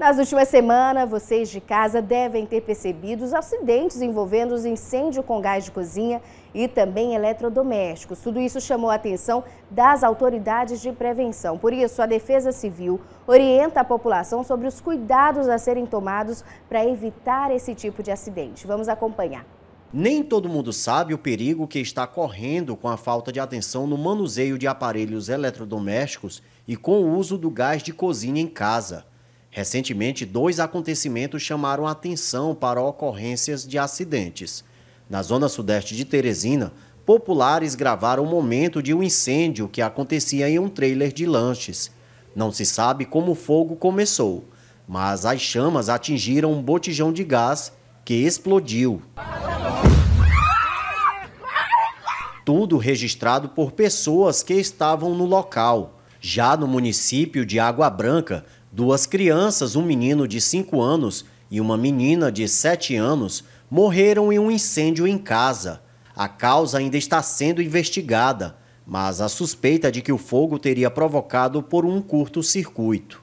Nas últimas semanas, vocês de casa devem ter percebido os acidentes envolvendo os incêndios com gás de cozinha e também eletrodomésticos. Tudo isso chamou a atenção das autoridades de prevenção. Por isso, a Defesa Civil orienta a população sobre os cuidados a serem tomados para evitar esse tipo de acidente. Vamos acompanhar. Nem todo mundo sabe o perigo que está correndo com a falta de atenção no manuseio de aparelhos eletrodomésticos e com o uso do gás de cozinha em casa. Recentemente, dois acontecimentos chamaram atenção para ocorrências de acidentes. Na zona sudeste de Teresina, populares gravaram o momento de um incêndio que acontecia em um trailer de lanches. Não se sabe como o fogo começou, mas as chamas atingiram um botijão de gás que explodiu. Tudo registrado por pessoas que estavam no local. Já no município de Água Branca, Duas crianças, um menino de 5 anos e uma menina de 7 anos, morreram em um incêndio em casa. A causa ainda está sendo investigada, mas a suspeita de que o fogo teria provocado por um curto-circuito.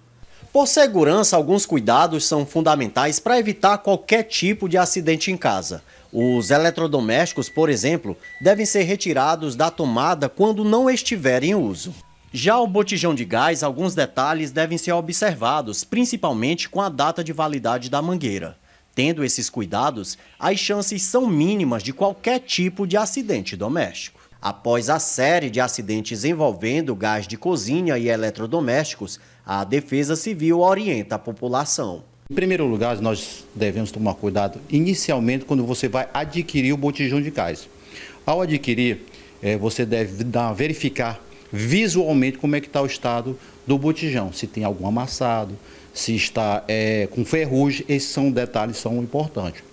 Por segurança, alguns cuidados são fundamentais para evitar qualquer tipo de acidente em casa. Os eletrodomésticos, por exemplo, devem ser retirados da tomada quando não estiver em uso. Já o botijão de gás, alguns detalhes devem ser observados, principalmente com a data de validade da mangueira. Tendo esses cuidados, as chances são mínimas de qualquer tipo de acidente doméstico. Após a série de acidentes envolvendo gás de cozinha e eletrodomésticos, a Defesa Civil orienta a população. Em primeiro lugar, nós devemos tomar cuidado inicialmente quando você vai adquirir o botijão de gás. Ao adquirir, eh, você deve verificar visualmente como é que está o estado do botijão, se tem algum amassado, se está é, com ferrugem, esses são detalhes são importantes.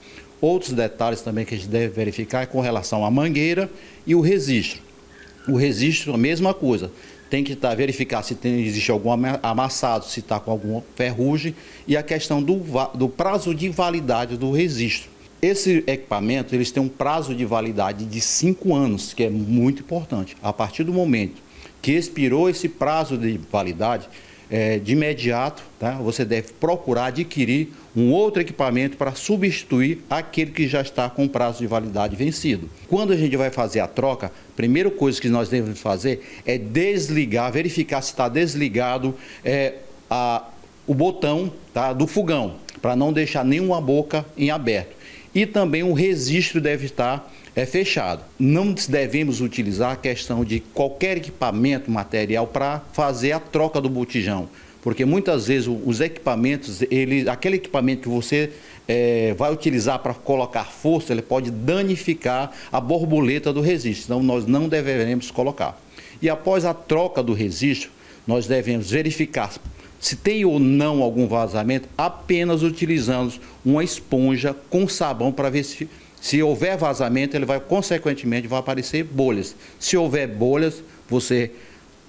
Outros detalhes também que a gente deve verificar é com relação à mangueira e o registro. O registro é a mesma coisa. Tem que tá, verificar se tem, existe algum amassado, se está com alguma ferrugem e a questão do, do prazo de validade do registro. Esse equipamento, eles têm um prazo de validade de 5 anos, que é muito importante. A partir do momento que expirou esse prazo de validade, é, de imediato, tá? você deve procurar adquirir um outro equipamento para substituir aquele que já está com prazo de validade vencido. Quando a gente vai fazer a troca, a primeira coisa que nós devemos fazer é desligar, verificar se está desligado é, a, o botão tá, do fogão, para não deixar nenhuma boca em aberto. E também o registro deve estar é fechado. Não devemos utilizar a questão de qualquer equipamento material para fazer a troca do botijão, porque muitas vezes os equipamentos, ele, aquele equipamento que você é, vai utilizar para colocar força, ele pode danificar a borboleta do resiste. Então nós não deveremos colocar. E após a troca do resiste, nós devemos verificar se tem ou não algum vazamento, apenas utilizando uma esponja com sabão para ver se se houver vazamento, ele vai, consequentemente, vai aparecer bolhas. Se houver bolhas, você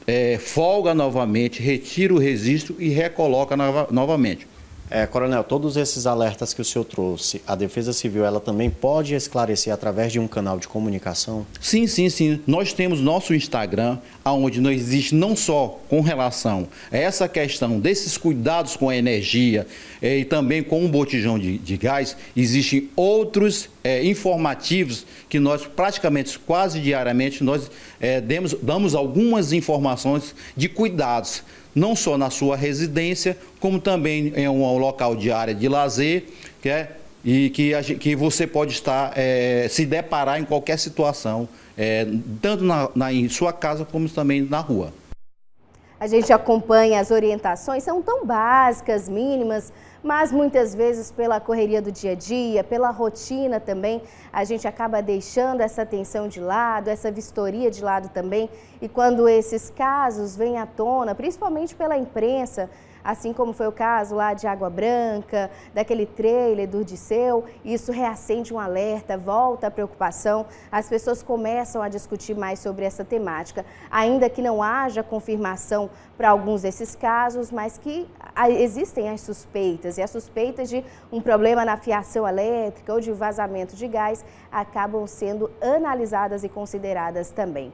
é, folga novamente, retira o registro e recoloca nova, novamente. É, coronel, todos esses alertas que o senhor trouxe, a Defesa Civil ela também pode esclarecer através de um canal de comunicação? Sim, sim, sim. Nós temos nosso Instagram, onde nós existe não só com relação a essa questão desses cuidados com a energia é, e também com o botijão de, de gás, existem outros é, informativos que nós praticamente quase diariamente nós é, demos, damos algumas informações de cuidados não só na sua residência, como também em um local de área de lazer, que é, e que, a, que você pode estar, é, se deparar em qualquer situação, é, tanto na, na, em sua casa como também na rua. A gente acompanha as orientações, são tão básicas, mínimas, mas muitas vezes pela correria do dia a dia, pela rotina também, a gente acaba deixando essa atenção de lado, essa vistoria de lado também. E quando esses casos vêm à tona, principalmente pela imprensa, assim como foi o caso lá de Água Branca, daquele trailer do Odisseu, isso reacende um alerta, volta a preocupação, as pessoas começam a discutir mais sobre essa temática. Ainda que não haja confirmação para alguns desses casos, mas que ah, existem as suspeitas. E as suspeitas de um problema na fiação elétrica ou de vazamento de gás acabam sendo analisadas e consideradas também.